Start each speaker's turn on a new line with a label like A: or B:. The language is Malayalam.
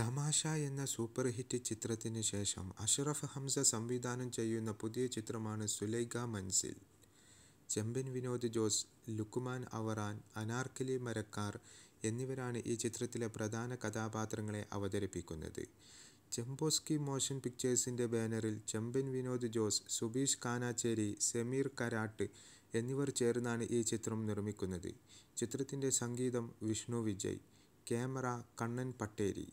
A: തമാശ എന്ന സൂപ്പർ ഹിറ്റ് ചിത്രത്തിന് ശേഷം അഷ്റഫ് ഹംസ സംവിധാനം ചെയ്യുന്ന പുതിയ ചിത്രമാണ് സുലൈഖ മൻസിൽ ചെമ്പൻ വിനോദ് ജോസ് ലുക്കുമാൻ അവറാൻ അനാർക്കലി മരക്കാർ എന്നിവരാണ് ഈ ചിത്രത്തിലെ പ്രധാന കഥാപാത്രങ്ങളെ അവതരിപ്പിക്കുന്നത് ചെമ്പോസ്കി മോഷൻ പിക്ചേഴ്സിൻ്റെ ബാനറിൽ ചെമ്പൻ വിനോദ് ജോസ് സുബീഷ് കാനാച്ചേരി സമീർ കരാട്ട് എന്നിവർ ചേർന്നാണ് ഈ ചിത്രം നിർമ്മിക്കുന്നത് ചിത്രത്തിൻ്റെ സംഗീതം വിഷ്ണു വിജയ് ക്യാമറ കണ്ണൻ പട്ടേരി